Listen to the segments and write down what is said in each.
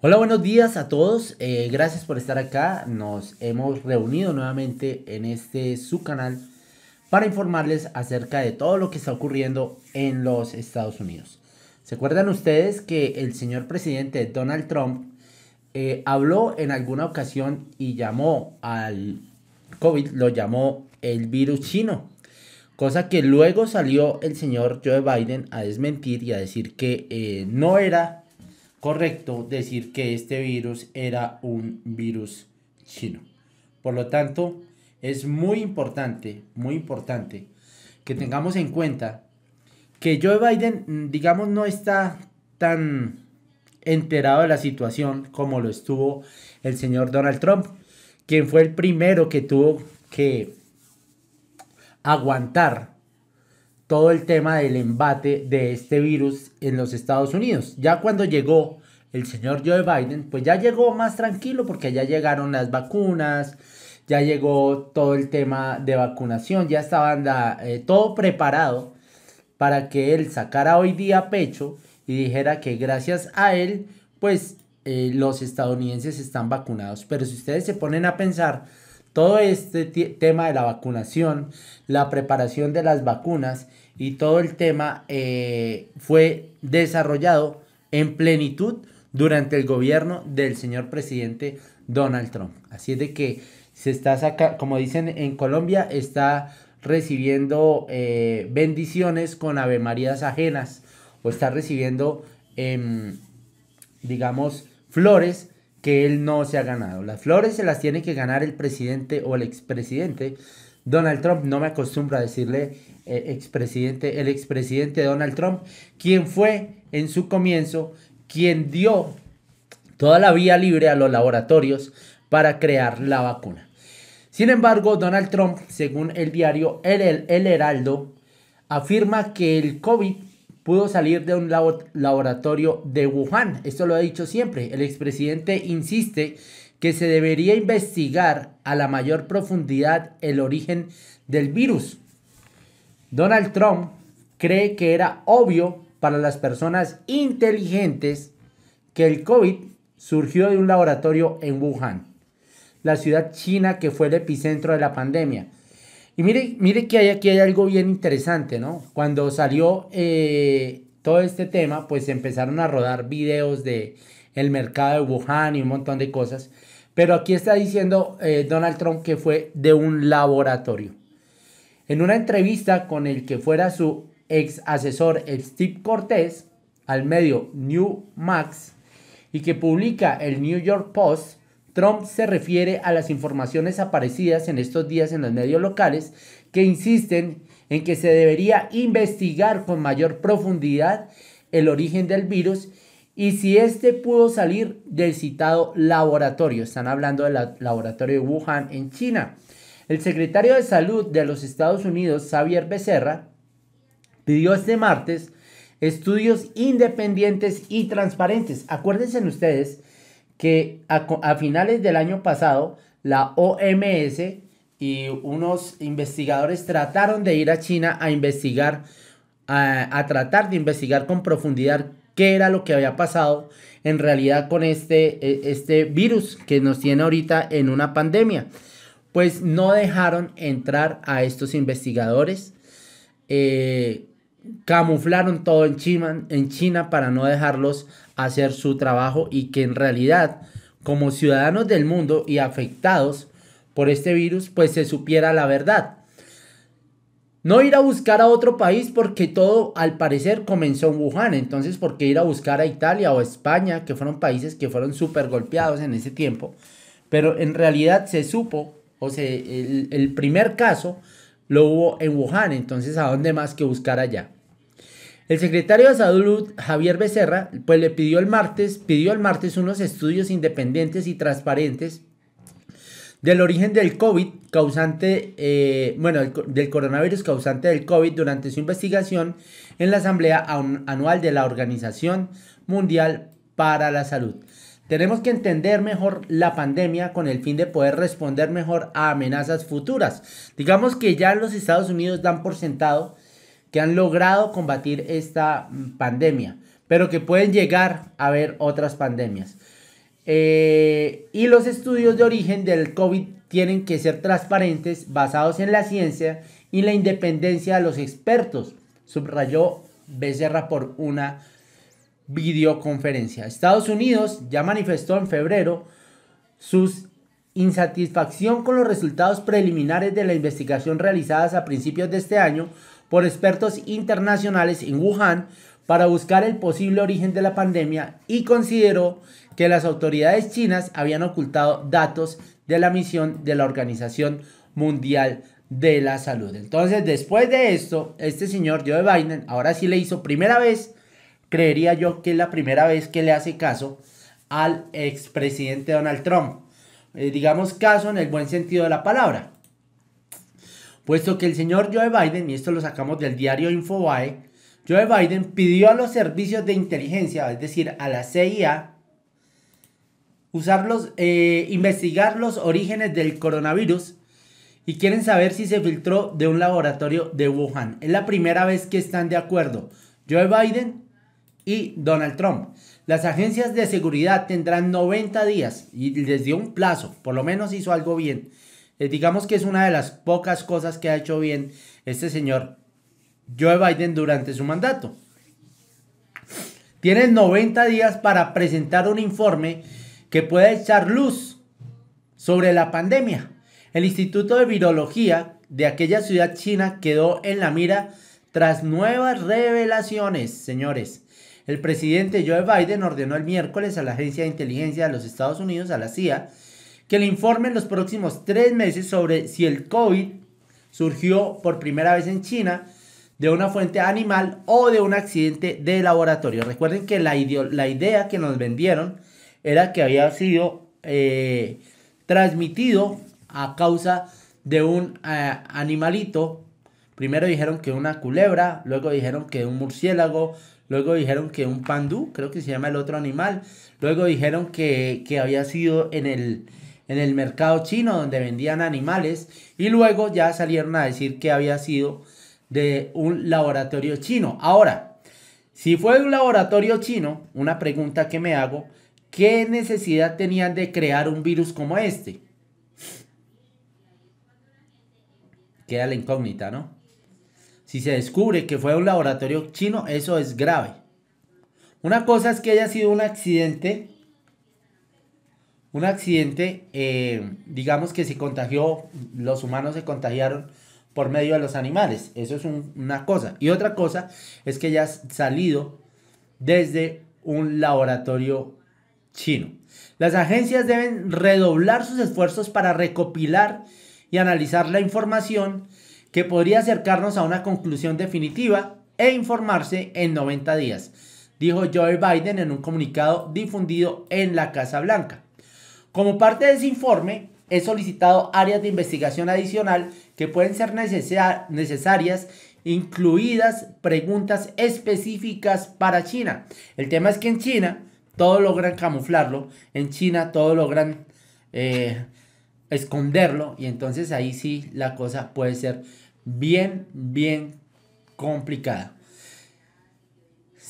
Hola, buenos días a todos. Eh, gracias por estar acá. Nos hemos reunido nuevamente en este su canal para informarles acerca de todo lo que está ocurriendo en los Estados Unidos. ¿Se acuerdan ustedes que el señor presidente Donald Trump eh, habló en alguna ocasión y llamó al COVID, lo llamó el virus chino? Cosa que luego salió el señor Joe Biden a desmentir y a decir que eh, no era correcto decir que este virus era un virus chino. Por lo tanto, es muy importante, muy importante que tengamos en cuenta que Joe Biden, mm, digamos, no está tan enterado de la situación como lo estuvo el señor Donald Trump, quien fue el primero que tuvo que aguantar todo el tema del embate de este virus en los Estados Unidos. Ya cuando llegó el señor Joe Biden, pues ya llegó más tranquilo porque ya llegaron las vacunas, ya llegó todo el tema de vacunación, ya estaba eh, todo preparado para que él sacara hoy día pecho y dijera que gracias a él, pues eh, los estadounidenses están vacunados. Pero si ustedes se ponen a pensar, todo este tema de la vacunación, la preparación de las vacunas y todo el tema eh, fue desarrollado en plenitud durante el gobierno del señor presidente Donald Trump. Así es de que se está sacando, como dicen en Colombia, está recibiendo eh, bendiciones con avemarías ajenas o está recibiendo, em, digamos, flores él no se ha ganado. Las flores se las tiene que ganar el presidente o el expresidente. Donald Trump, no me acostumbro a decirle eh, expresidente, el expresidente Donald Trump, quien fue en su comienzo, quien dio toda la vía libre a los laboratorios para crear la vacuna. Sin embargo, Donald Trump, según el diario El, el Heraldo, afirma que el COVID pudo salir de un laboratorio de Wuhan. Esto lo ha dicho siempre. El expresidente insiste que se debería investigar a la mayor profundidad el origen del virus. Donald Trump cree que era obvio para las personas inteligentes que el COVID surgió de un laboratorio en Wuhan, la ciudad china que fue el epicentro de la pandemia. Y mire, que hay, aquí hay algo bien interesante, ¿no? Cuando salió eh, todo este tema, pues empezaron a rodar videos de el mercado de Wuhan y un montón de cosas. Pero aquí está diciendo eh, Donald Trump que fue de un laboratorio. En una entrevista con el que fuera su ex asesor Steve Cortés al medio New Max y que publica el New York Post, Trump se refiere a las informaciones aparecidas en estos días en los medios locales que insisten en que se debería investigar con mayor profundidad el origen del virus y si éste pudo salir del citado laboratorio. Están hablando del laboratorio de Wuhan en China. El secretario de Salud de los Estados Unidos, Xavier Becerra, pidió este martes estudios independientes y transparentes. Acuérdense ustedes que a, finales del año pasado la OMS y unos investigadores trataron de ir a China a investigar, a, tratar de investigar con profundidad qué era lo que había pasado en realidad con este, e, este virus que nos tiene ahorita en una pandemia. Pues no dejaron entrar a estos investigadores. Eh, camuflaron todo en China, en China para no dejarlos hacer su trabajo y que en realidad como ciudadanos del mundo y afectados por este virus pues se supiera la verdad. No ir a buscar a otro país porque todo al parecer comenzó en Wuhan, entonces por qué ir a buscar a Italia o España, que fueron países que fueron súper golpeados en ese tiempo. Pero en realidad se supo, o sea, el, el primer caso lo hubo en Wuhan, entonces a dónde más que buscar allá. El secretario de Salud, Javier Becerra, pues le pidió el martes, pidió el martes unos estudios independientes y transparentes del origen del COVID causante, eh, bueno, del coronavirus causante del COVID durante su investigación en la Asamblea Anual de la Organización Mundial para la Salud. Tenemos que entender mejor la pandemia con el fin de poder responder mejor a amenazas futuras. Digamos que ya los Estados Unidos dan por sentado que han logrado combatir esta mm, pandemia, pero que pueden llegar a ver otras pandemias. Eh, y los estudios de origen del COVID tienen que ser transparentes, basados en la ciencia y la independencia de los expertos, subrayó Becerra por una videoconferencia. Estados Unidos ya manifestó en febrero su insatisfacción con los resultados preliminares de la investigación realizadas a principios de este año por expertos internacionales en Wuhan para buscar el posible origen de la pandemia y consideró que las autoridades chinas habían ocultado datos de la misión de la Organización Mundial de la Salud. Entonces, después de esto, este señor Joe Biden, ahora sí le hizo primera vez, creería yo que es la primera vez que le hace caso al expresidente Donald Trump. Eh, digamos caso en el buen sentido de la palabra puesto que el señor Joe Biden, y esto lo sacamos del diario Infobae, Joe Biden pidió a los servicios de inteligencia, es decir, a la CIA, usarlos, eh, investigar los orígenes del coronavirus y quieren saber si se filtró de un laboratorio de Wuhan. Es la primera vez que están de acuerdo Joe Biden y Donald Trump. Las agencias de seguridad tendrán 90 días y les dio un plazo, por lo menos hizo algo bien eh, digamos que es una de las pocas cosas que ha hecho bien este señor Joe Biden durante su mandato. Tiene 90 días para presentar un informe que pueda echar luz sobre la pandemia. El Instituto de Virología de aquella ciudad china quedó en la mira tras nuevas revelaciones, señores. El presidente Joe Biden ordenó el miércoles a la Agencia de Inteligencia de los Estados Unidos, a la CIA, que le informe en los próximos tres meses sobre si el COVID surgió por primera vez en China de una fuente animal o de un accidente de laboratorio. Recuerden que la, la idea que nos vendieron era que había sido eh, transmitido a causa de un eh, animalito. Primero dijeron que una culebra, luego dijeron que un murciélago, luego dijeron que un pandú, creo que se llama el otro animal, luego dijeron que había sido en el, en el mercado chino donde vendían animales y luego ya salieron a decir que había sido de un laboratorio chino. Ahora, si fue de un laboratorio chino, una pregunta que me hago, ¿qué necesidad tenían de crear un virus como este? Queda la incógnita, ¿no? Si se descubre que fue un laboratorio chino, eso es grave. Una cosa es que haya sido un accidente un accidente, eh, digamos que se contagió, los humanos se contagiaron por medio de los animales. Eso es una cosa. Y otra cosa es que ya ha salido desde un laboratorio chino. Las agencias deben redoblar sus esfuerzos para recopilar y analizar la información que podría acercarnos a una conclusión definitiva e informarse en 90 días, dijo Joe Biden en un comunicado difundido en la Casa Blanca. Como parte de ese informe, he solicitado áreas de investigación adicional que pueden ser necesarias incluidas preguntas específicas para China. El tema es que en China todo logran camuflarlo, en China todo logran eh, esconderlo y entonces ahí sí la cosa puede ser bien, bien complicada.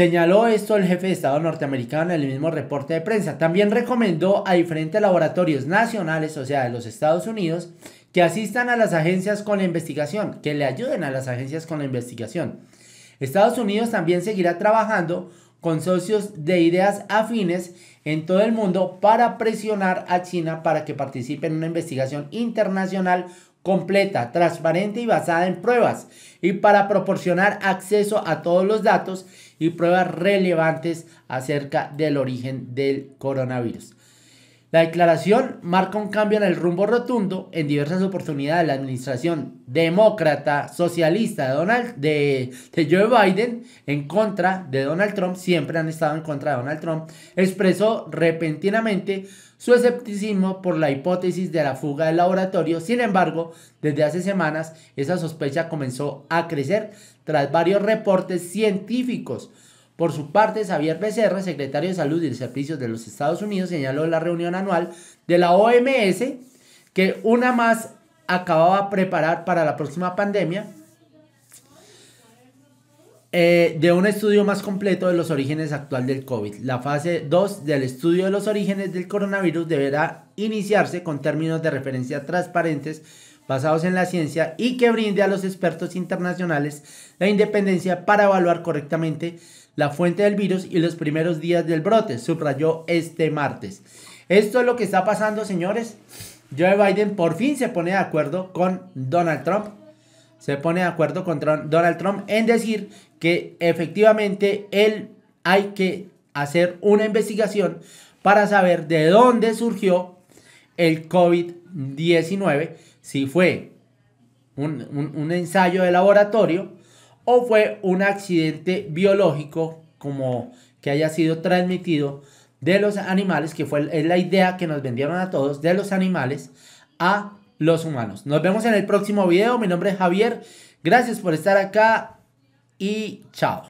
Señaló esto el jefe de Estado norteamericano en el mismo reporte de prensa. También recomendó a diferentes laboratorios nacionales, o sea, de los Estados Unidos, que asistan a las agencias con la investigación, que le ayuden a las agencias con la investigación. Estados Unidos también seguirá trabajando con socios de ideas afines en todo el mundo para presionar a China para que participe en una investigación internacional completa, transparente y basada en pruebas y para proporcionar acceso a todos los datos y pruebas relevantes acerca del origen del coronavirus. La declaración marca un cambio en el rumbo rotundo en diversas oportunidades la administración demócrata socialista de, Donald, de, de, Joe Biden en contra de Donald Trump, siempre han estado en contra de Donald Trump, expresó repentinamente su escepticismo por la hipótesis de la fuga del laboratorio. Sin embargo, desde hace semanas esa sospecha comenzó a crecer tras varios reportes científicos por su parte, Xavier Becerra, secretario de Salud y de Servicios de los Estados Unidos, señaló la reunión anual de la OMS que una más acababa de preparar para la próxima pandemia eh, de un estudio más completo de los orígenes actual del COVID. La fase 2 del estudio de los orígenes del coronavirus deberá iniciarse con términos de referencia transparentes basados en la ciencia y que brinde a los expertos internacionales la independencia para evaluar correctamente la fuente del virus y los primeros días del brote, subrayó este martes. Esto es lo que está pasando, señores. Joe Biden por fin se pone de acuerdo con Donald Trump. Se pone de acuerdo con Donald Trump en decir que efectivamente él hay que hacer una investigación para saber de dónde surgió el COVID-19, si fue un ensayo de laboratorio o fue un accidente biológico como que haya sido transmitido de los animales, que fue es la idea que nos vendieron a todos, de los animales a los humanos. Nos vemos en el próximo video. Mi nombre es Javier. Gracias por estar acá y chao.